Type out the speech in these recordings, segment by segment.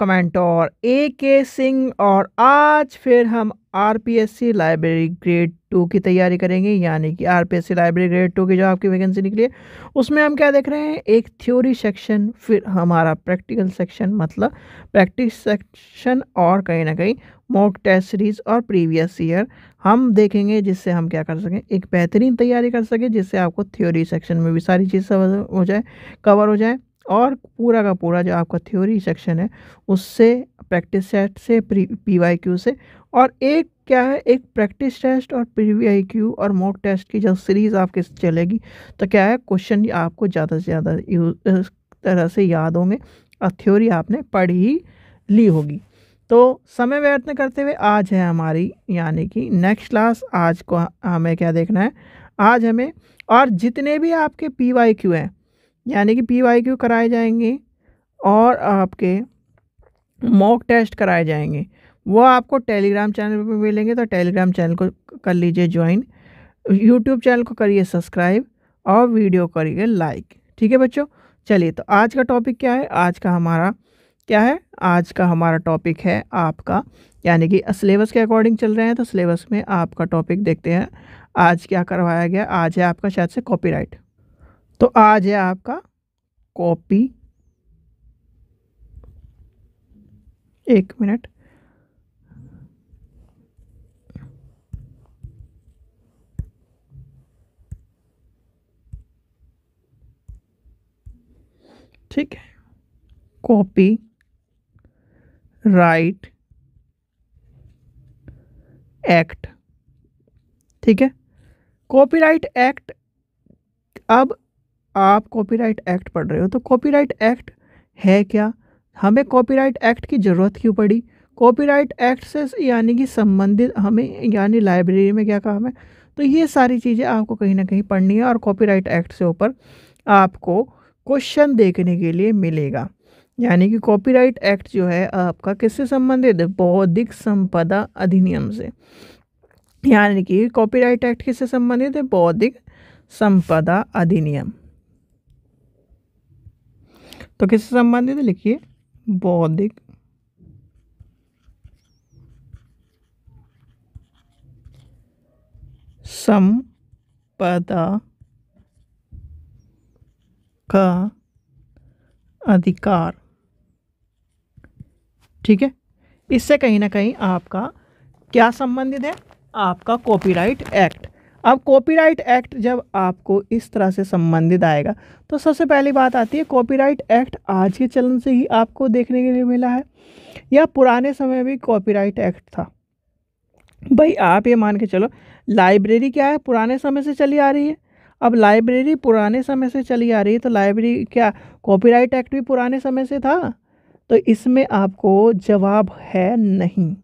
Comment और ए के सिंह और आज फिर हम R P S C library grade two की तैयारी करेंगे यानी कि R P S C library grade two की जो आपकी वैकेंसी निकली है उसमें हम क्या देख रहे हैं एक थ्योरी सेक्शन फिर हमारा प्रैक्टिकल सेक्शन मतलब प्रैक्टिस सेक्शन और कहीं ना कहीं मॉक टेस्ट सीरीज़ और प्रीवियस ईयर हम देखेंगे जिससे हम क्या कर सकें एक बेहतरीन तैयारी कर सकें जिससे आपको थ्योरी सेक्शन में भी सारी चीज़ हो जाए कवर हो जाए और पूरा का पूरा जो आपका थ्योरी सेक्शन है उससे प्रैक्टिस सेट से पी वाई क्यू से और एक क्या है एक प्रैक्टिस टेस्ट और पी आई क्यू और मॉक टेस्ट की जब सीरीज़ आपके चलेगी तो क्या है क्वेश्चन आपको ज़्यादा से ज़्यादा इस तरह से याद होंगे और थ्योरी आपने पढ़ ही ली होगी तो समय व्यर्थ करते हुए आज है हमारी यानी कि नेक्स्ट क्लास आज को हमें क्या देखना है आज हमें और जितने भी आपके पी वाई क्यू हैं यानी कि पी वाई क्यू कराए जाएंगे और आपके मॉक टेस्ट कराए जाएंगे वो आपको टेलीग्राम चैनल पर मिलेंगे तो टेलीग्राम चैनल को कर लीजिए ज्वाइन यूट्यूब चैनल को करिए सब्सक्राइब और वीडियो करिए लाइक ठीक है बच्चों चलिए तो आज का टॉपिक क्या है आज का हमारा क्या है आज का हमारा टॉपिक है आपका यानी कि सिलेबस के अकॉर्डिंग चल रहे हैं तो सिलेबस में आपका टॉपिक देखते हैं आज क्या करवाया गया आज है आपका शायद से कॉपीराइट तो आज है आपका कॉपी एक मिनट ठीक है कॉपी राइट एक्ट ठीक है कॉपीराइट एक्ट अब आप कॉपीराइट एक्ट पढ़ रहे हो तो कॉपीराइट एक्ट है क्या हमें कॉपीराइट एक्ट की ज़रूरत क्यों पड़ी कॉपीराइट एक्ट से यानी कि संबंधित हमें यानी लाइब्रेरी में क्या काम है तो ये सारी चीज़ें आपको कहीं ना कहीं पढ़नी है और कॉपीराइट एक्ट से ऊपर आपको क्वेश्चन देखने के लिए मिलेगा यानी कि कॉपीराइट एक्ट जो है आपका किससे संबंधित है बौद्धिक संपदा अधिनियम से यानी कि कॉपीराइट एक्ट किससे संबंधित है बौद्धिक संपदा अधिनियम तो किससे संबंधित है लिखिए बौद्धिक संपदा का अधिकार ठीक है इससे कहीं ना कहीं आपका क्या संबंधित है आपका कॉपीराइट एक्ट अब कॉपीराइट एक्ट जब आपको इस तरह से संबंधित आएगा तो सबसे पहली बात आती है कॉपीराइट एक्ट आज के चलन से ही आपको देखने के लिए मिला है या पुराने समय भी कॉपीराइट एक्ट था भाई आप ये मान के चलो लाइब्रेरी क्या है पुराने समय से चली आ रही है अब लाइब्रेरी पुराने समय से चली आ रही है तो लाइब्रेरी क्या कॉपीराइट एक्ट भी पुराने समय से था तो इसमें आपको जवाब है नहीं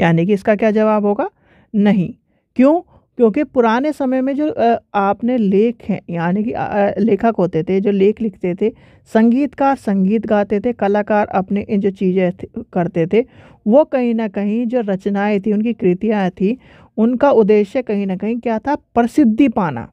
यानी कि इसका क्या जवाब होगा नहीं क्यों क्योंकि पुराने समय में जो आपने लेख हैं यानी कि लेखक होते थे जो लेख लिखते थे संगीतकार संगीत गाते थे कलाकार अपने इन जो चीज़ें करते थे वो कहीं ना कहीं जो रचनाएं थी उनकी कृतियाँ थी उनका उद्देश्य कहीं ना कहीं क्या था प्रसिद्धि पाना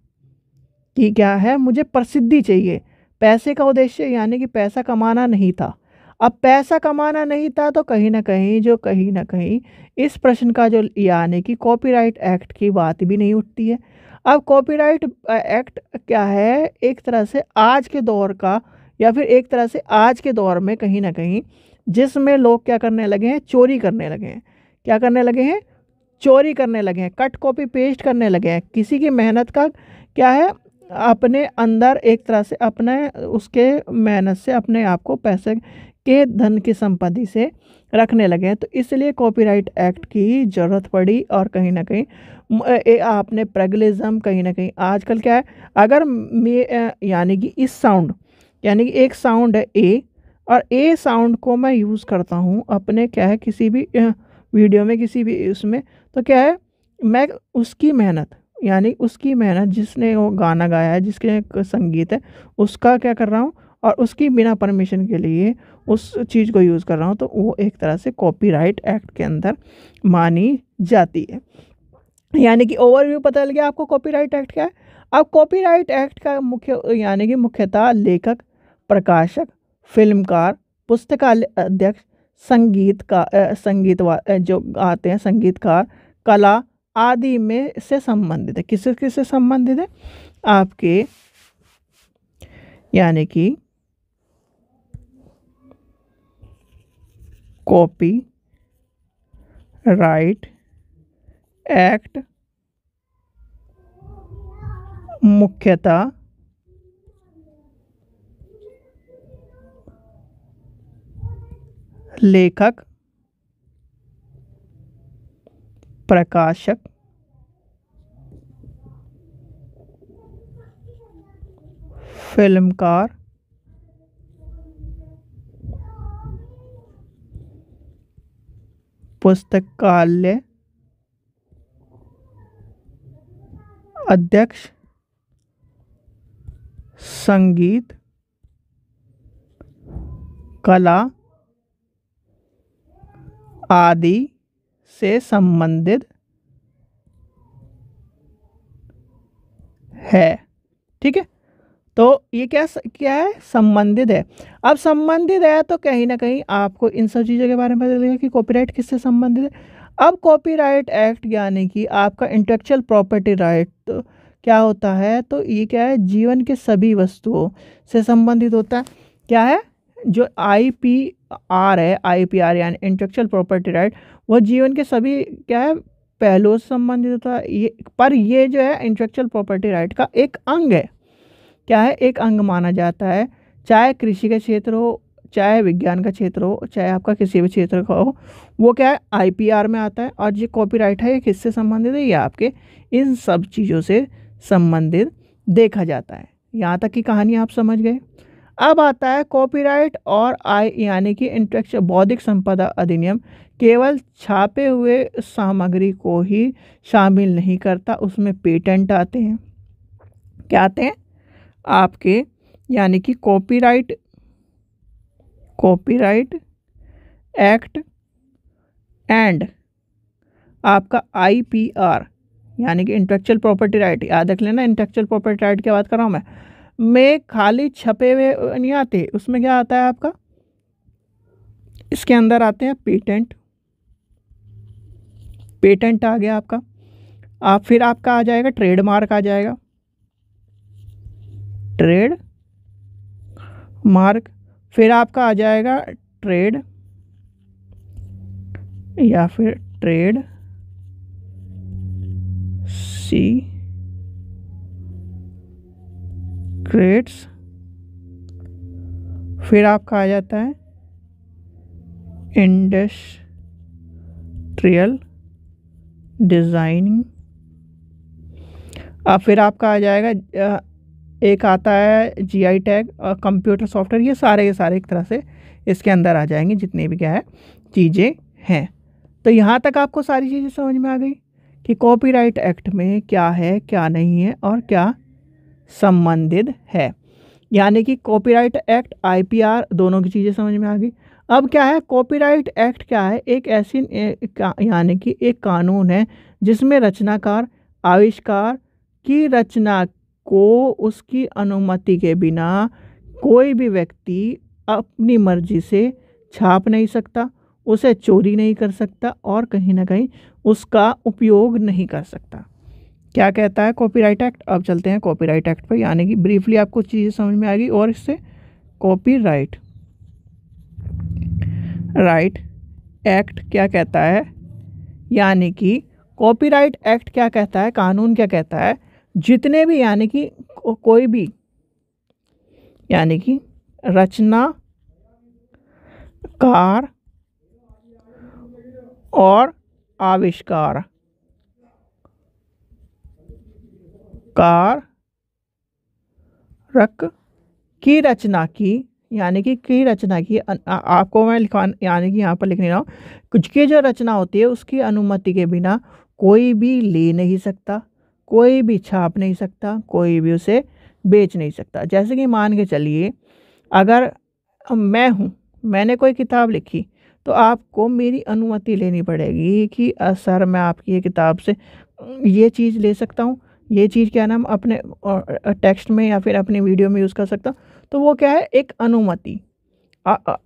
कि क्या है मुझे प्रसिद्धि चाहिए पैसे का उद्देश्य यानी कि पैसा कमाना नहीं था अब पैसा कमाना नहीं था तो कहीं ना कहीं जो कहीं ना कहीं इस प्रश्न का जो यानी कि कॉपीराइट एक्ट की बात भी नहीं उठती है अब कॉपीराइट एक्ट क्या है एक तरह से आज के दौर का या फिर एक तरह से आज के दौर में कहीं ना कहीं जिसमें लोग क्या करने लगे हैं चोरी करने लगे हैं क्या करने लगे हैं चोरी करने लगे हैं कट कॉपी पेस्ट करने लगे हैं किसी की मेहनत का क्या है अपने अंदर एक तरह से अपने उसके मेहनत से अपने आप को पैसे के धन की संपत्ति से रखने लगे तो इसलिए कॉपीराइट एक्ट की ज़रूरत पड़ी और कहीं ना कहीं ए, आपने प्रेगलिज्म कहीं ना कहीं आजकल क्या है अगर मे यानी कि इस साउंड यानी कि एक साउंड है ए और ए साउंड को मैं यूज़ करता हूँ अपने क्या है किसी भी वीडियो में किसी भी उसमें तो क्या है मैं उसकी मेहनत यानी उसकी मेहनत जिसने वो गाना गाया है जिसके संगीत है उसका क्या कर रहा हूँ और उसकी बिना परमिशन के लिए उस चीज़ को यूज़ कर रहा हूँ तो वो एक तरह से कॉपीराइट एक्ट के अंदर मानी जाती है यानी कि ओवरव्यू पता लग गया आपको कॉपीराइट एक्ट क्या है अब कॉपीराइट एक्ट का मुख्य यानी कि मुख्यतः लेखक प्रकाशक फिल्मकार पुस्तकालय अध्यक्ष संगीत का संगीत जो आते हैं संगीतकार कला आदि में से संबंधित है किस किस से संबंधित है आपके यानी कि कॉपी राइट एक्ट मुख्यता लेखक प्रकाशक फिल्मकार पुस्तकालय अध्यक्ष संगीत कला आदि से संबंधित है ठीक है तो ये क्या क्या है संबंधित है अब संबंधित है तो कहीं ना कहीं आपको इन सब चीज़ों के बारे में पता चलेगा कि कॉपीराइट किससे संबंधित है अब कॉपीराइट एक्ट यानी कि आपका इंटेक्चुअल प्रॉपर्टी राइट तो क्या होता है तो ये क्या है जीवन के सभी वस्तुओं से संबंधित होता है क्या है जो आई पी आर है आई पी आर यानी इंटेक्चुअल प्रॉपर्टी राइट वो जीवन के सभी क्या है पहलुओं से संबंधित होता है ये पर ये जो है इंटेक्चुअल प्रॉपर्टी राइट का एक अंग है क्या है एक अंग माना जाता है चाहे कृषि का क्षेत्र हो चाहे विज्ञान का क्षेत्र हो चाहे आपका किसी भी क्षेत्र का हो वो क्या है आईपीआर में आता है और ये कॉपीराइट है ये किससे संबंधित है ये आपके इन सब चीज़ों से संबंधित देखा जाता है यहाँ तक की कहानी आप समझ गए अब आता है कॉपीराइट और आई यानी कि इंटेलेक्चुअल बौद्धिक संपदा अधिनियम केवल छापे हुए सामग्री को ही शामिल नहीं करता उसमें पेटेंट आते हैं क्या आते हैं आपके यानी कि कॉपीराइट कॉपीराइट एक्ट एंड आपका आईपीआर यानी कि इंटेक्चुअल प्रॉपर्टी राइट याद रख लेना इंटेक्चुअल प्रॉपर्टी राइट की बात कर रहा हूँ मैं में खाली छपे हुए नहीं आते उसमें क्या आता है आपका इसके अंदर आते हैं पेटेंट पेटेंट आ गया आपका आप फिर आपका आ जाएगा ट्रेडमार्क आ जाएगा ट्रेड मार्क फिर आपका आ जाएगा ट्रेड या फिर ट्रेड सी क्रेट्स फिर आपका आ जाता है इंडस्ट्रियल डिज़ाइनिंग अब फिर आपका आ जाएगा एक आता है जीआई टैग कंप्यूटर सॉफ्टवेयर ये सारे ये सारे एक तरह से इसके अंदर आ जाएंगे जितने भी क्या है चीज़ें हैं तो यहाँ तक आपको सारी चीज़ें समझ में आ गई कि कॉपीराइट एक्ट में क्या है क्या नहीं है और क्या संबंधित है यानी कि कॉपीराइट एक्ट आईपीआर दोनों की चीज़ें समझ में आ गई अब क्या है कॉपीराइट एक्ट क्या है एक ऐसी यानी कि एक कानून है जिसमें रचनाकार आविष्कार की रचना को उसकी अनुमति के बिना कोई भी व्यक्ति अपनी मर्जी से छाप नहीं सकता उसे चोरी नहीं कर सकता और कहीं ना कहीं उसका उपयोग नहीं कर सकता क्या कहता है कॉपीराइट एक्ट अब चलते हैं कॉपीराइट एक्ट पर यानी कि ब्रीफली आपको चीज़ें समझ में आएगी और इससे कॉपीराइट राइट एक्ट क्या कहता है यानी कि कॉपीराइट एक्ट क्या कहता है कानून क्या कहता है जितने भी यानी कि को, कोई भी यानी कि रचना कार और आविष्कार कार रक की रचना की यानी कि की रचना की आ, आपको मैं लिखा यानी कि यहाँ पर लिख नहीं रहा हूँ कुछ की जो रचना होती है उसकी अनुमति के बिना कोई भी ले नहीं सकता कोई भी छाप नहीं सकता कोई भी उसे बेच नहीं सकता जैसे कि मान के चलिए अगर मैं हूँ मैंने कोई किताब लिखी तो आपको मेरी अनुमति लेनी पड़ेगी कि सर मैं आपकी ये किताब से ये चीज़ ले सकता हूँ ये चीज़ क्या नाम अपने टेक्स्ट में या फिर अपनी वीडियो में यूज़ कर सकता हूँ तो वो क्या है एक अनुमति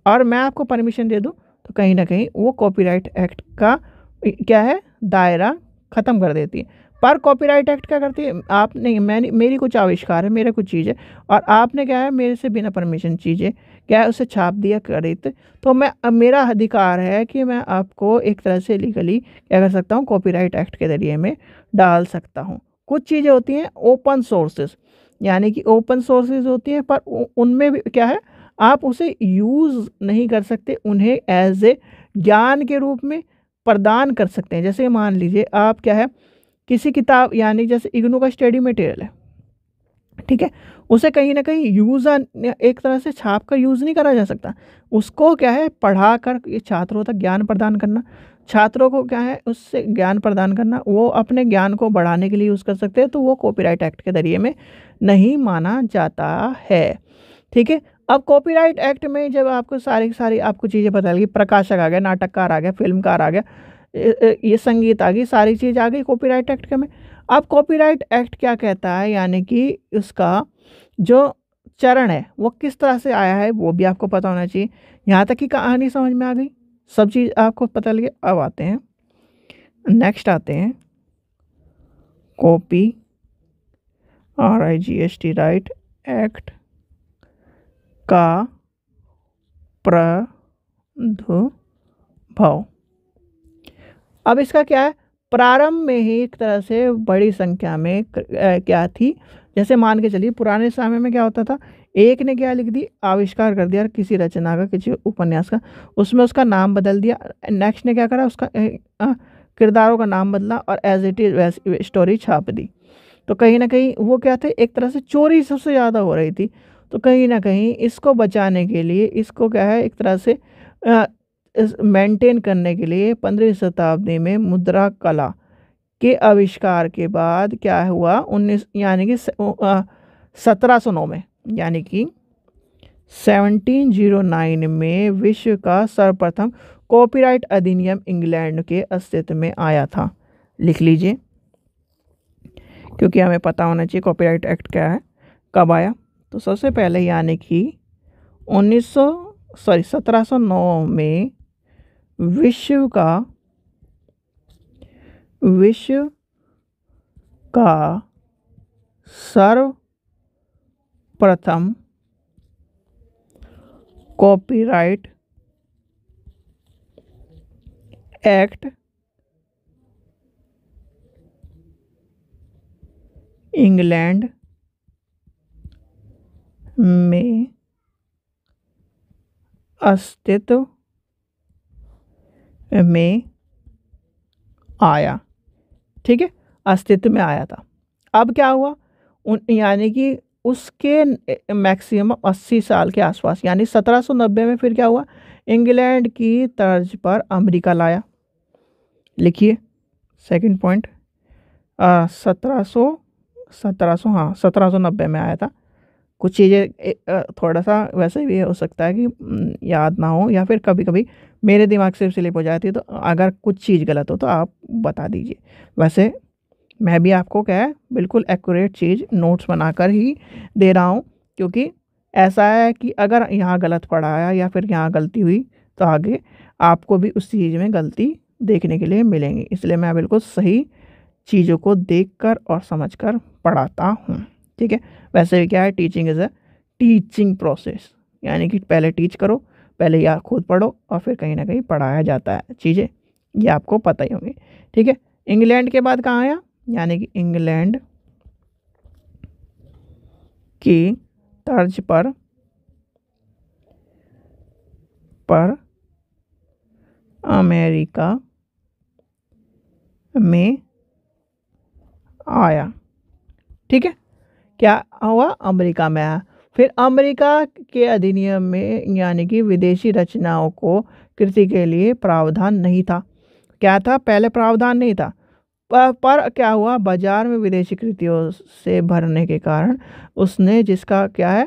और मैं आपको परमिशन दे दूँ तो कहीं ना कहीं वो कॉपीराइट एक्ट का क्या है दायरा ख़त्म कर देती है पर कॉपीराइट एक्ट क्या करती है आप नहीं मैंने मेरी कुछ आविष्कार है मेरा कुछ चीज़ है और आपने क्या है मेरे से बिना परमिशन चीज़ें क्या है उसे छाप दिया करित तो मैं मेरा अधिकार है कि मैं आपको एक तरह से लीगली क्या कर सकता हूँ कॉपीराइट एक्ट के ज़रिए में डाल सकता हूँ कुछ चीज़ें होती हैं ओपन सोर्सेस यानी कि ओपन सोर्सेज होती हैं पर उनमें भी क्या है आप उसे यूज़ नहीं कर सकते उन्हें एज ए ज्ञान के रूप में प्रदान कर सकते हैं जैसे मान लीजिए आप क्या है किसी किताब यानी जैसे इग्नू का स्टडी मटेरियल है ठीक है उसे कहीं ना कहीं यूज़ एक तरह से छाप कर यूज़ नहीं करा जा सकता उसको क्या है पढ़ा कर छात्रों तक ज्ञान प्रदान करना छात्रों को क्या है उससे ज्ञान प्रदान करना वो अपने ज्ञान को बढ़ाने के लिए यूज़ कर सकते हैं तो वो कॉपीराइट एक्ट के ज़रिए में नहीं माना जाता है ठीक है अब कॉपीराइट एक्ट में जब आपको सारी सारी आपको चीज़ें पता लगी प्रकाशक आ गया नाटककार आ गया फिल्मकार आ गया ये संगीत आ गई सारी चीज़ आ गई कॉपीराइट एक्ट के में अब कॉपीराइट एक्ट क्या कहता है यानी कि उसका जो चरण है वो किस तरह से आया है वो भी आपको पता होना चाहिए यहाँ तक कि कहानी समझ में आ गई सब चीज़ आपको पता लगे अब आते हैं नेक्स्ट आते हैं copy R I G S T right act का प्रदुर्भाव अब इसका क्या है प्रारंभ में ही एक तरह से बड़ी संख्या में क्या थी जैसे मान के चलिए पुराने समय में क्या होता था एक ने क्या लिख दी आविष्कार कर दिया किसी रचना का किसी उपन्यास का उसमें उसका नाम बदल दिया नेक्स्ट ने क्या करा उसका किरदारों का नाम बदला और एज इट इज़ स्टोरी छाप दी तो कहीं ना कहीं वो क्या थे एक तरह से चोरी सबसे ज़्यादा हो रही थी तो कहीं ना कहीं इसको बचाने के लिए इसको क्या है एक तरह से मेंटेन करने के लिए पंद्रहवीं शताब्दी में मुद्रा कला के आविष्कार के बाद क्या हुआ उन्नीस यानी कि सत्रह सौ नौ में यानी कि सेवनटीन जीरो नाइन में विश्व का सर्वप्रथम कॉपीराइट अधिनियम इंग्लैंड के अस्तित्व में आया था लिख लीजिए क्योंकि हमें पता होना चाहिए कॉपीराइट एक्ट क्या है कब आया तो सबसे पहले यानी कि उन्नीस सॉरी 1709 में विश्व का विश्व का सर्वप्रथम कॉपीराइट एक्ट इंग्लैंड में अस्तित्व में आया ठीक है अस्तित्व में आया था अब क्या हुआ उन यानी कि उसके मैक्सिमम 80 साल के आसपास यानी 1790 में फिर क्या हुआ इंग्लैंड की तर्ज पर अमेरिका लाया लिखिए सेकंड पॉइंट सत्रह सौ सत्रह सौ हाँ सत्रह सौ नब्बे में आया था कुछ चीज़ें थोड़ा सा वैसे भी हो सकता है कि याद ना हो या फिर कभी कभी मेरे दिमाग से स्लिप हो जाती है तो अगर कुछ चीज़ गलत हो तो आप बता दीजिए वैसे मैं भी आपको क्या है बिल्कुल एक्यूरेट चीज़ नोट्स बनाकर ही दे रहा हूँ क्योंकि ऐसा है कि अगर यहाँ गलत पढ़ाया या फिर यहाँ गलती हुई तो आगे आपको भी उस चीज़ में गलती देखने के लिए मिलेंगी इसलिए मैं बिल्कुल सही चीज़ों को देखकर और समझकर पढ़ाता हूँ ठीक है वैसे भी क्या है teaching is a teaching process यानी कि पहले टीच करो पहले या खुद पढ़ो और फिर कहीं ना कहीं पढ़ाया जाता है चीज़ें ये आपको पता ही होंगी ठीक है इंग्लैंड के बाद कहाँ आया यानी कि इंग्लैंड की तर्ज पर पर अमेरिका में आया ठीक है क्या हुआ अमेरिका में आया फिर अमेरिका के अधिनियम में यानी कि विदेशी रचनाओं को कृति के लिए प्रावधान नहीं था क्या था पहले प्रावधान नहीं था पर, पर क्या हुआ बाज़ार में विदेशी कृतियों से भरने के कारण उसने जिसका क्या है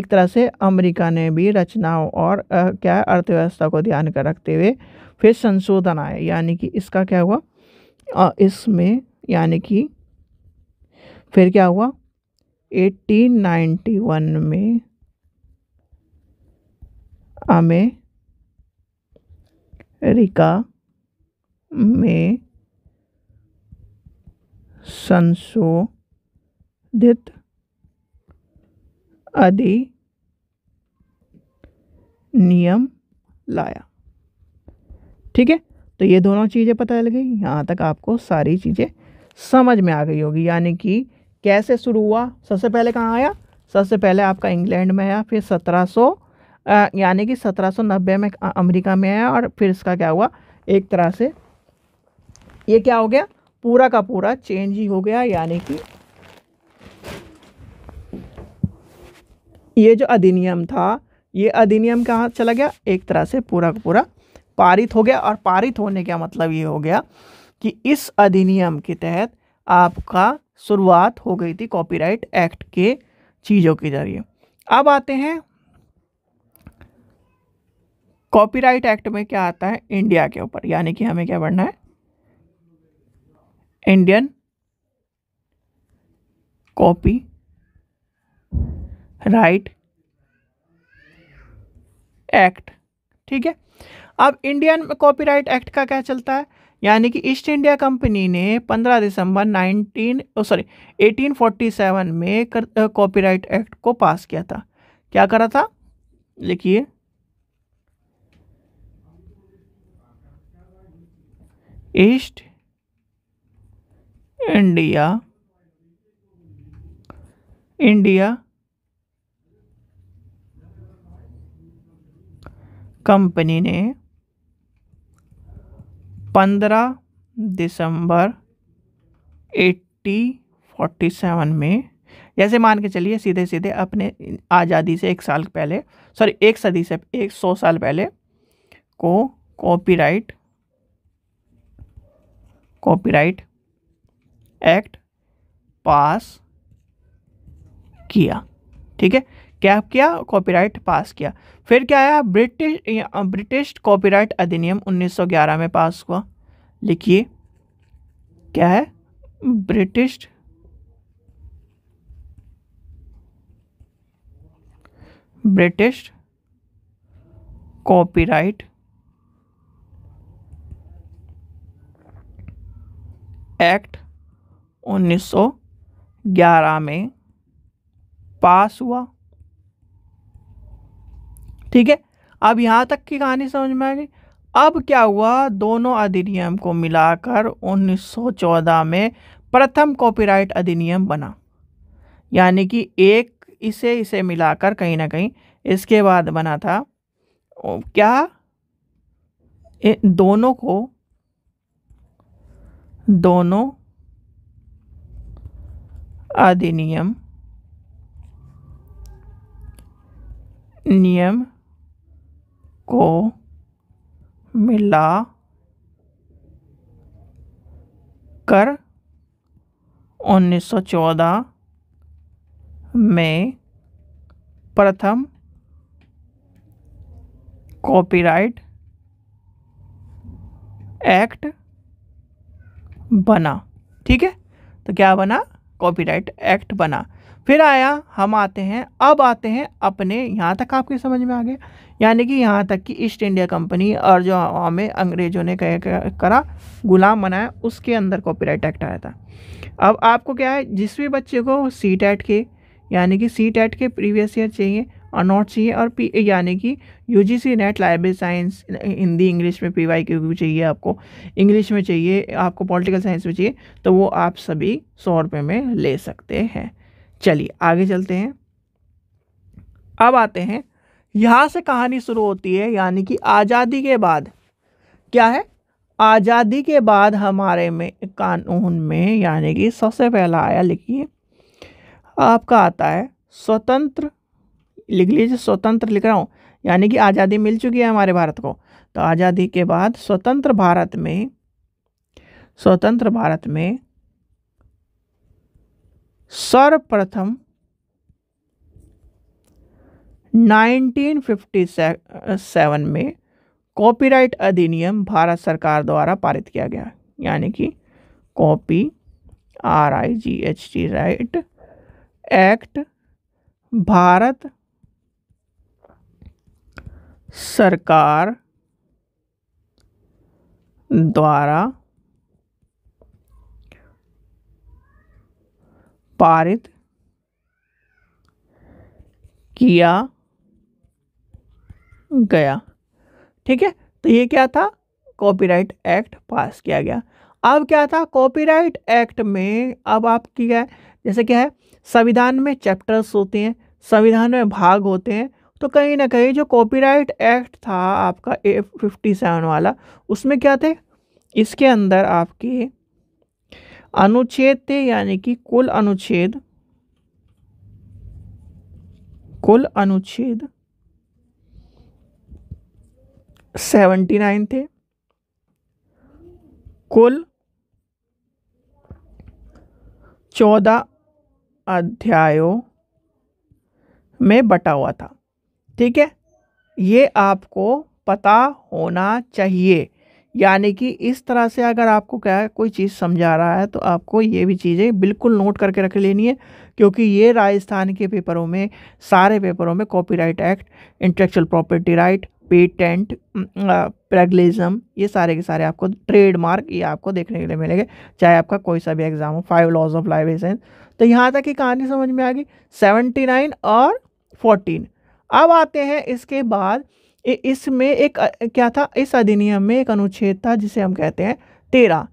एक तरह से अमेरिका ने भी रचनाओं और आ, क्या है अर्थव्यवस्था को ध्यान कर रखते हुए फिर संशोधन आए यानी कि इसका क्या हुआ इसमें यानी कि फिर क्या हुआ 1891 में अमेरिका में संशोधित अधि नियम लाया ठीक है तो ये दोनों चीज़ें पता लग गई यहाँ तक आपको सारी चीज़ें समझ में आ गई होगी यानी कि कैसे शुरू हुआ सबसे पहले कहाँ आया सबसे पहले आपका इंग्लैंड में आया फिर सत्रह सौ यानी कि सत्रह सौ नब्बे में अमेरिका में आया और फिर इसका क्या हुआ एक तरह से ये क्या हो गया पूरा का पूरा चेंज ही हो गया यानी कि ये जो अधिनियम था ये अधिनियम कहाँ चला गया एक तरह से पूरा का पूरा पारित हो गया और पारित होने का मतलब ये हो गया कि इस अधिनियम के तहत आपका शुरुआत हो गई थी कॉपीराइट एक्ट के चीज़ों के जरिए अब आते हैं कॉपीराइट एक्ट में क्या आता है इंडिया के ऊपर यानी कि हमें क्या पढ़ना है इंडियन कॉपी राइट एक्ट ठीक है अब इंडियन कॉपीराइट एक्ट का क्या चलता है यानी कि ईस्ट इंडिया कंपनी ने 15 दिसंबर 19 सॉरी 1847 में कॉपीराइट एक्ट को पास किया था क्या करा था लिखिए ईस्ट इंडिया इंडिया कंपनी ने पंद्रह दिसंबर एट्टी फोर्टी सेवन में जैसे मान के चलिए सीधे सीधे अपने आज़ादी से एक साल पहले सॉरी एक सदी से एक सौ साल पहले को कॉपीराइट कॉपीराइट एक्ट पास किया ठीक है क्या किया कॉपीराइट पास किया फिर क्या आया ब्रिटिश ब्रिटिश कॉपीराइट अधिनियम 1911 में पास हुआ लिखिए क्या है ब्रिटिश ब्रिटिश कॉपीराइट एक्ट 1911 में पास हुआ ठीक है अब यहाँ तक की कहानी समझ में आ गई अब क्या हुआ दोनों अधिनियम को मिलाकर 1914 में प्रथम कॉपीराइट अधिनियम बना यानी कि एक इसे इसे मिलाकर कहीं ना कहीं इसके बाद बना था क्या दोनों को दोनों अधिनियम नियम को मिला कर 1914 में प्रथम कॉपीराइट एक्ट बना ठीक है तो क्या बना कॉपीराइट एक्ट बना फिर आया हम आते हैं अब आते हैं अपने यहाँ तक आपके समझ में आ गया यानी कि यहाँ तक कि ईस्ट इंडिया कंपनी और जो हमें अंग्रेज़ों ने कह करा गुलाम बनाया उसके अंदर कॉपीराइट एक्ट आया था अब आपको क्या है जिस भी बच्चे को सी टैट के यानी कि सी टैट के प्रीवियस ईयर चाहिए और नॉट चाहिए और पी यानी कि U G C NET library science Hindi English में पी वाई क्यू चाहिए आपको इंग्लिश में चाहिए आपको पॉलिटिकल साइंस में चाहिए तो वो आप सभी सौ रुपये में ले सकते हैं चलिए आगे चलते हैं अब आते हैं यहाँ से कहानी शुरू होती है यानी कि आज़ादी के बाद क्या है आज़ादी के बाद हमारे में कानून में यानी कि सबसे पहला आया लिखिए आपका आता है स्वतंत्र लिख लीजिए स्वतंत्र लिख रहा हूँ यानी कि आज़ादी मिल चुकी है हमारे भारत को तो आज़ादी के बाद स्वतंत्र भारत में स्वतंत्र भारत में सर्वप्रथम 1957 में कॉपीराइट अधिनियम भारत सरकार द्वारा पारित किया गया यानी कि copy R I G H T right act Bharat सरकार द्वारा पारित किया गया ठीक है तो ये क्या था कॉपीराइट एक्ट पास किया गया अब क्या था कॉपीराइट एक्ट में अब आप क्या है जैसे क्या है संविधान में चैप्टर्स होते हैं संविधान में भाग होते हैं तो कहीं ना कहीं जो कॉपीराइट एक्ट था आपका ए फिफ्टी सेवन वाला उसमें क्या थे इसके अंदर आपके अनुच्छेद थे यानी कि कुल अनुच्छेद कुल अनुच्छेद सेवेंटी नाइन थे कुल चौदह अध्यायों में बटा हुआ था ठीक है ये आपको पता होना चाहिए यानी कि इस तरह से अगर आपको क्या कोई चीज़ समझा रहा है तो आपको ये भी चीज़ें बिल्कुल नोट करके रख लेनी है क्योंकि ये राजस्थान के पेपरों में सारे पेपरों में copyright act intellectual property right patent plagiarism ये सारे के सारे आपको ट्रेडमार्क ये आपको देखने के लिए मिलेंगे चाहे आपका कोई सा भी एग्जाम हो five laws of life essence तो यहाँ तक की कहानी समझ में आ गई सेवेंटी नाइन और फोर्टीन अब आते हैं इसके बाद इसमें एक क्या था इस अधिनियम में एक अनुच्छेद था जिसे हम कहते हैं तेरह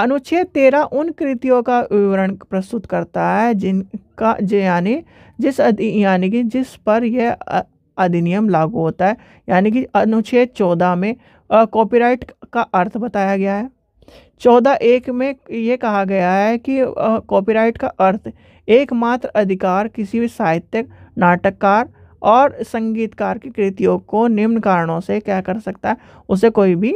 अनुच्छेद तेरह उन कृतियों का विवरण प्रस्तुत करता है जिनका जो यानी जिस यानी कि जिस पर यह अधिनियम लागू होता है यानी कि अनुच्छेद चौदह में कॉपीराइट का अर्थ बताया गया है चौदह एक में ये कहा गया है कि कॉपीराइट का अर्थ एकमात्र अधिकार किसी भी साहित्य नाटककार और संगीतकार की कृतियों को निम्न कारणों से क्या कर सकता है उसे कोई भी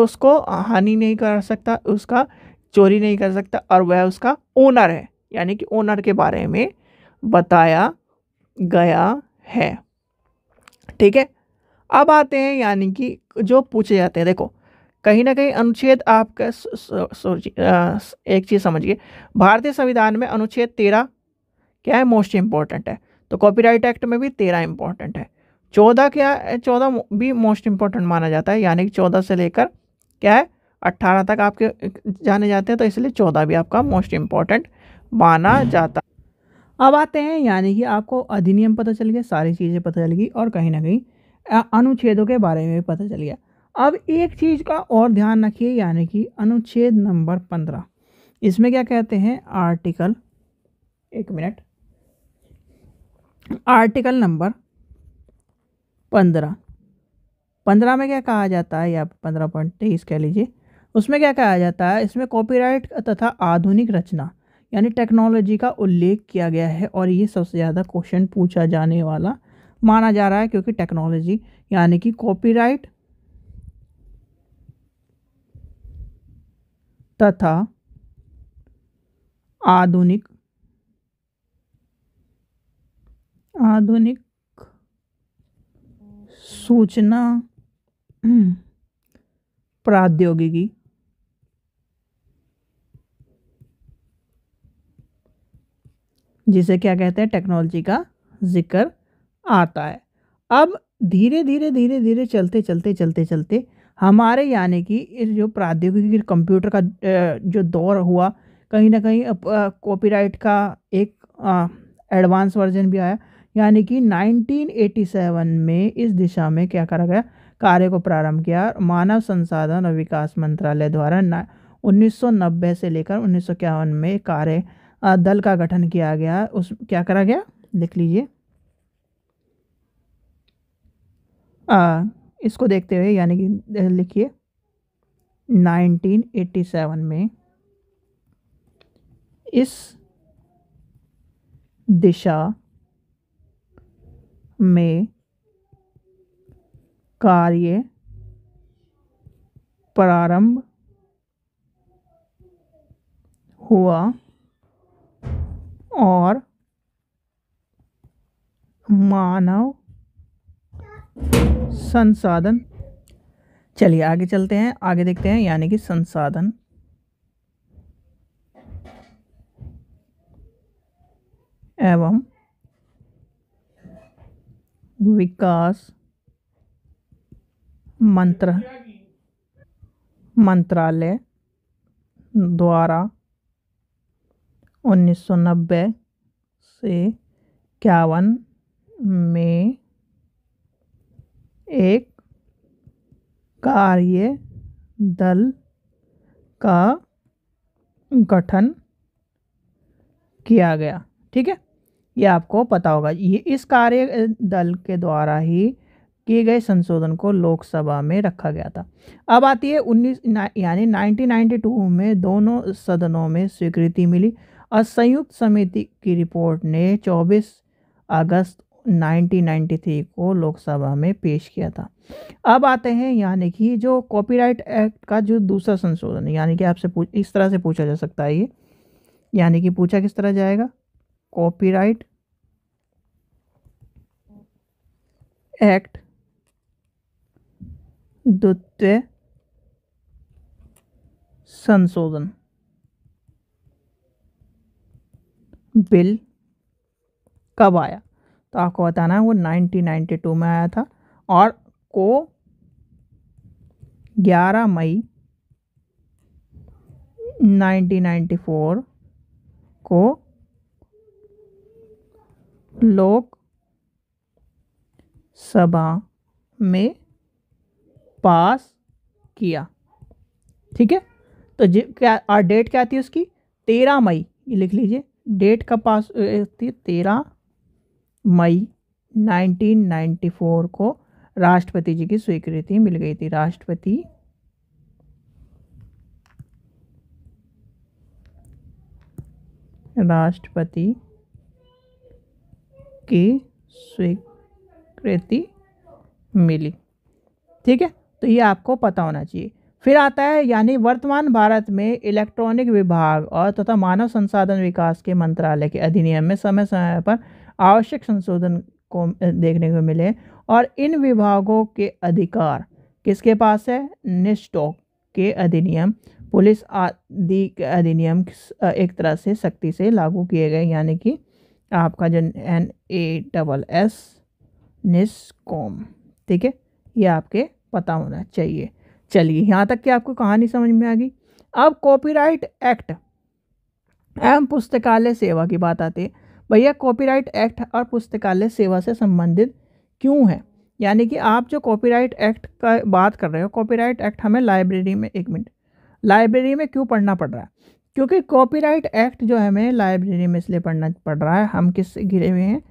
उसको हानि नहीं कर सकता उसका चोरी नहीं कर सकता और वह उसका ओनर है यानी कि ओनर के बारे में बताया गया है ठीक है अब आते हैं यानी कि जो पूछे जाते हैं देखो कहीं ना कहीं अनुच्छेद आपका एक चीज़ समझिए भारतीय संविधान में अनुच्छेद तेरह क्या है मोस्ट इम्पॉर्टेंट है तो कॉपीराइट एक्ट में भी तेरह इम्पॉर्टेंट है चौदह क्या है चौदह भी मोस्ट इम्पॉर्टेंट माना जाता है यानी कि चौदह से लेकर क्या है अट्ठारह तक आपके जाने जाते हैं तो इसलिए चौदह भी आपका मोस्ट इम्पॉर्टेंट माना हम्म। जाता है अब आते हैं यानी कि आपको अधिनियम पता चल गया सारी चीज़ें पता चल गई और कहीं ना कहीं अनुच्छेदों के बारे में भी पता चल गया अब एक चीज़ का और ध्यान रखिए यानी कि अनुच्छेद नंबर पंद्रह इसमें क्या कहते हैं आर्टिकल एक मिनट आर्टिकल नंबर पंद्रह पंद्रह में क्या कहा जाता है या पंद्रह पॉइंट तेईस कह लीजिए उसमें क्या कहा जाता है इसमें कॉपीराइट तथा आधुनिक रचना यानी टेक्नोलॉजी का उल्लेख किया गया है और ये सबसे ज़्यादा क्वेश्चन पूछा जाने वाला माना जा रहा है क्योंकि टेक्नोलॉजी यानी कि कॉपीराइट तथा आधुनिक आधुनिक सूचना हम्म, प्रौद्योगिकी जिसे क्या कहते हैं टेक्नोलॉजी का जिक्र आता है अब धीरे धीरे धीरे धीरे चलते चलते चलते चलते हमारे यानी कि इस जो प्रौद्योगिकी कंप्यूटर का जो दौर हुआ कहीं ना कहीं कॉपीराइट का एक एडवांस वर्जन भी आया यानी कि 1987 में इस दिशा में क्या करा गया कार्य को प्रारंभ किया मानव संसाधन और विकास मंत्रालय द्वारा 1990 से लेकर उन्नीस में कार्य दल का गठन किया गया उस क्या करा गया लिख लीजिए इसको देखते हुए यानी कि लिखिए 1987 में इस दिशा में कार्य प्रारंभ हुआ और मानव संसाधन चलिए आगे चलते हैं आगे देखते हैं यानी कि संसाधन एवं विकास मंत्र मंत्रालय द्वारा 1990 से इक्यावन में एक कार्य दल का गठन किया गया ठीक है ये आपको पता होगा ये इस कार्य दल के द्वारा ही किए गए संशोधन को लोकसभा में रखा गया था अब आती है उन्नीस यानी 1992 में दोनों सदनों में स्वीकृति मिली असंयुक्त संयुक्त समिति की रिपोर्ट ने 24 अगस्त 1993 को लोकसभा में पेश किया था अब आते हैं यानी कि जो कॉपीराइट एक्ट का जो दूसरा संशोधन यानी कि आपसे इस तरह से पूछा जा सकता है ये यानी कि पूछा किस तरह जाएगा कॉपीराइट एक्ट द्वितीय संशोधन बिल कब आया तो आपको बताना है वो 1992 में आया था और को 11 मई 1994 को लोक सभा में पास किया ठीक है तो क्या और डेट क्या थी उसकी तेरह मई ये लिख लीजिए डेट का पास थी तेरह मई 1994 को राष्ट्रपति जी की स्वीकृति मिल गई थी राष्ट्रपति राष्ट्रपति की स्वीकृति मिली ठीक है तो ये आपको पता होना चाहिए फिर आता है यानी वर्तमान भारत में इलेक्ट्रॉनिक विभाग और तथा तो मानव संसाधन विकास के मंत्रालय के अधिनियम में समय समय पर आवश्यक संशोधन को देखने को मिले और इन विभागों के अधिकार किसके पास है निस्टॉक के अधिनियम पुलिस आदि के अधिनियम एक तरह से सख्ती से लागू किए गए यानी कि आपका जो N A double S NASSCOM ठीक है ये आपके पता होना चाहिए चलिए यहाँ तक कि आपको कहानी समझ में आ गई अब कॉपीराइट एक्ट एवं पुस्तकालय सेवा की बात आती है भैया कॉपीराइट एक्ट और पुस्तकालय सेवा से संबंधित क्यों है यानी कि आप जो कॉपीराइट एक्ट का बात कर रहे हो कॉपीराइट एक्ट हमें लाइब्रेरी में एक मिनट लाइब्रेरी में क्यों पढ़ना पड़ रहा है क्योंकि कॉपीराइट एक्ट जो है हमें लाइब्रेरी में इसलिए पढ़ना पड़ रहा है हम किससे घिरे हुए हैं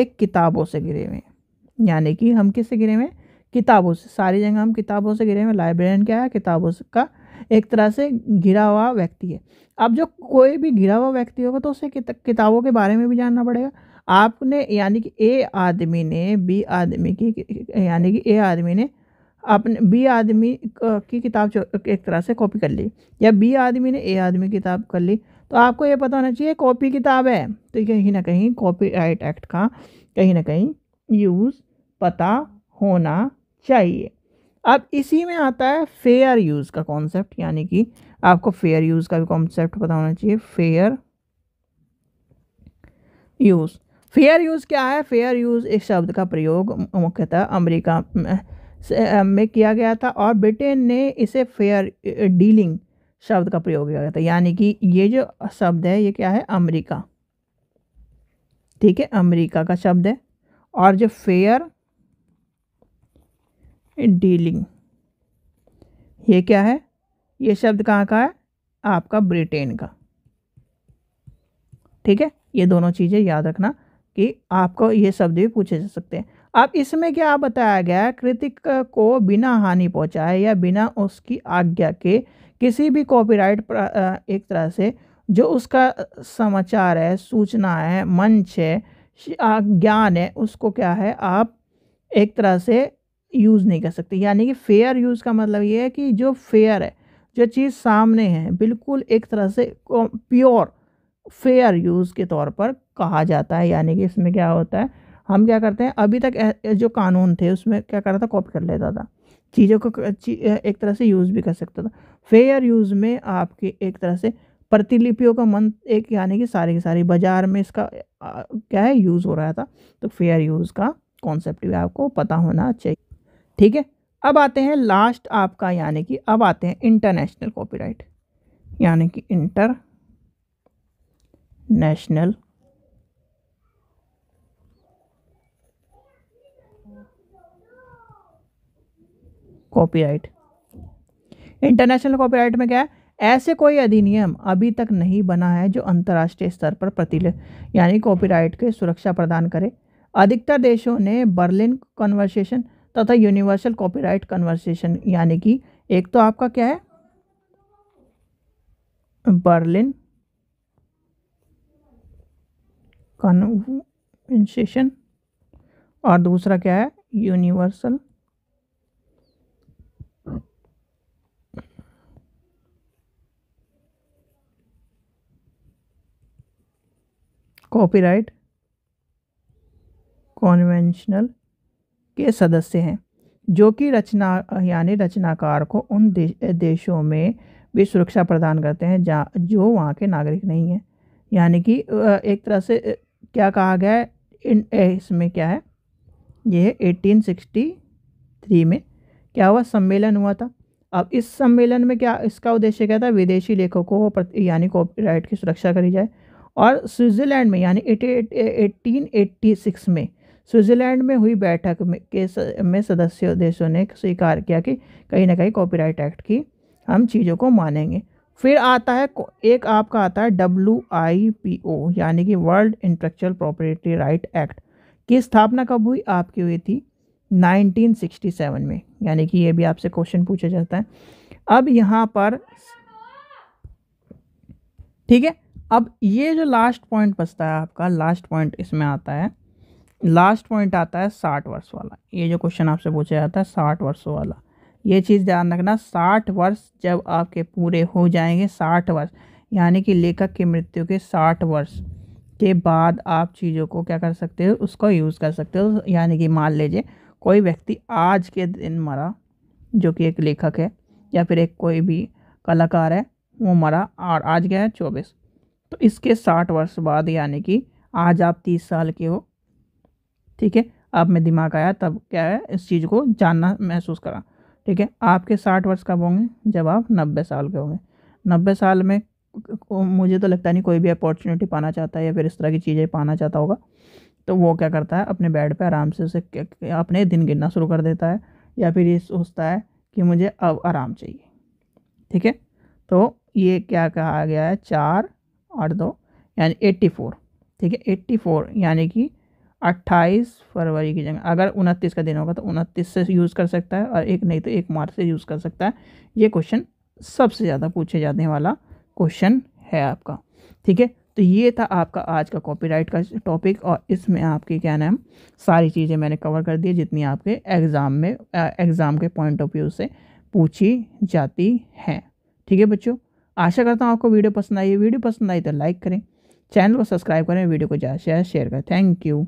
एक किताबों से घिरे हुए हैं यानी कि हम किससे घिरे हुए हैं किताबों से सारी जगह हम किताबों से घिरे हुए लाइब्रेरियन क्या है किताबों का एक तरह से घिरा हुआ व्यक्ति है अब जो कोई भी घिरा हुआ व्यक्ति होगा तो उसे किताबों के बारे में भी जानना पड़ेगा आपने यानी कि ए आदमी ने बी आदमी की यानी कि ए आदमी ने अपने बी आदमी की किताब एक तरह से कॉपी कर ली या बी आदमी ने ए आदमी की किताब कर ली तो आपको ये पता होना चाहिए कॉपी किताब है तो कहीं ना कहीं कॉपी राइट एक्ट का कहीं ना कहीं यूज़ पता होना चाहिए अब इसी में आता है फेयर यूज़ का कॉन्सेप्ट यानी कि आपको फेयर यूज़ का भी कॉन्सेप्ट पता होना चाहिए फेयर यूज़ फेयर यूज़ क्या है फेयर यूज़ इस शब्द का प्रयोग मुख्यतः अमेरिका में किया गया था और ब्रिटेन ने इसे फेयर डीलिंग शब्द का प्रयोग किया गया था यानी कि ये जो शब्द है ये क्या है अमेरिका ठीक है अमेरिका का शब्द है और जो फेयर डीलिंग ये क्या है ये शब्द कहाँ का है आपका ब्रिटेन का ठीक है ये दोनों चीज़ें याद रखना कि आपको ये शब्द भी पूछे जा सकते हैं अब इसमें क्या बताया गया है कृतिक को बिना हानि पहुंचाए या बिना उसकी आज्ञा के किसी भी कॉपीराइट एक तरह से जो उसका समाचार है सूचना है मंच है ज्ञान है उसको क्या है आप एक तरह से यूज़ नहीं कर सकते यानी कि फेयर यूज़ का मतलब ये है कि जो फेयर है जो चीज़ सामने है बिल्कुल एक तरह से प्योर फेयर यूज़ के तौर पर कहा जाता है यानी कि इसमें क्या होता है हम क्या करते हैं अभी तक जो कानून थे उसमें क्या करता था कॉपी कर लेता था चीज़ों को एक तरह से यूज़ भी कर सकता था फेयर यूज़ में आपके एक तरह से प्रतिलिपियों का मन एक यानी कि सारे के सारे बाज़ार में इसका क्या है यूज़ हो रहा था तो फेयर यूज़ का कॉन्सेप्ट भी आपको पता होना चाहिए ठीक है अब आते हैं लास्ट आपका यानी कि अब आते हैं इंटरनेशनल कॉपीराइट यानी कि inter national copyright international copyright में क्या है ऐसे कोई अधिनियम अभी तक नहीं बना है जो अंतर्राष्ट्रीय स्तर पर प्रतिल यानी कॉपीराइट के सुरक्षा प्रदान करे अधिकतर देशों ने बर्लिन कन्वर्सेशन तथा यूनिवर्सल कॉपीराइट कन्वर्सेशन यानी कि एक तो आपका क्या है बर्लिन कन्वेंशन और दूसरा क्या है यूनिवर्सल कॉपीराइट कॉन्वेंशनल के सदस्य हैं जो कि रचना यानी रचनाकार को उन दे, देशों में भी सुरक्षा प्रदान करते हैं जहाँ जो वहाँ के नागरिक नहीं हैं यानी कि एक तरह से क्या कहा गया है इन इसमें क्या है ये 1863 में क्या हुआ सम्मेलन हुआ था अब इस सम्मेलन में क्या इसका उद्देश्य क्या था विदेशी लेखकों को यानी कॉपीराइट की सुरक्षा करी जाए और स्विट्ज़रलैंड में यानी एटीन एट्टी सिक्स में स्विट्ज़रलैंड में हुई बैठक में के स, में सदस्य देशों ने स्वीकार किया कि कहीं ना कहीं कॉपीराइट एक्ट की हम चीज़ों को मानेंगे फिर आता है एक आपका आता है डब्ल्यू आई पी ओ यानी कि world intellectual property right act की स्थापना कब हुई आपकी हुई थी 1967 में यानी कि ये भी आपसे क्वेश्चन पूछा जाता है अब यहाँ पर ठीक है अब ये जो लास्ट पॉइंट बचता है आपका लास्ट पॉइंट इसमें आता है लास्ट पॉइंट आता है साठ वर्ष वाला ये जो क्वेश्चन आपसे पूछा जाता है साठ वर्षों वाला ये चीज़ ध्यान रखना साठ वर्ष जब आपके पूरे हो जाएंगे साठ वर्ष यानी कि लेखक की मृत्यु के साठ वर्ष के बाद आप चीज़ों को क्या कर सकते हो उसको यूज़ कर सकते हो यानी कि मान लीजिए कोई व्यक्ति आज के दिन मरा जो कि एक लेखक है या फिर एक कोई भी कलाकार है वो मरा और आज गया है चौबीस तो इसके साठ वर्ष बाद यानी कि आज आप तीस साल के हो ठीक है आप मैं दिमाग आया तब क्या है इस चीज़ को जानना महसूस करा ठीक है आपके साठ वर्ष कब होंगे जब आप नब्बे साल के होंगे नब्बे साल में मुझे तो लगता नहीं कोई भी अपॉर्चुनिटी पाना चाहता है या फिर इस तरह की चीज़ें पाना चाहता होगा तो वो क्या करता है अपने बेड पे आराम से उसे अपने दिन गिनना शुरू कर देता है या फिर ये सोचता है कि मुझे अब आराम चाहिए ठीक है तो ये क्या कहा गया है चार और दो यानी एट्टी फोर ठीक है एट्टी फोर यानी कि अट्ठाईस फरवरी की जगह अगर उनतीस का दिन होगा तो उनतीस से यूज़ कर सकता है और एक नहीं तो एक मार्च से यूज़ कर सकता है ये क्वेश्चन सबसे ज़्यादा पूछे जाने वाला क्वेश्चन है आपका ठीक है तो ये था आपका आज का कॉपीराइट का टॉपिक और इसमें आपके क्या नाम सारी चीज़ें मैंने कवर कर दी जितनी आपके एग्ज़ाम में एग्ज़ाम के पॉइंट ऑफ व्यू से पूछी जाती हैं ठीक है बच्चों आशा करता हूँ आपको वीडियो पसंद आई वीडियो पसंद आई तो लाइक करें चैनल को सब्सक्राइब करें वीडियो को ज़्यादा से ज़्यादा शेयर करें थैंक यू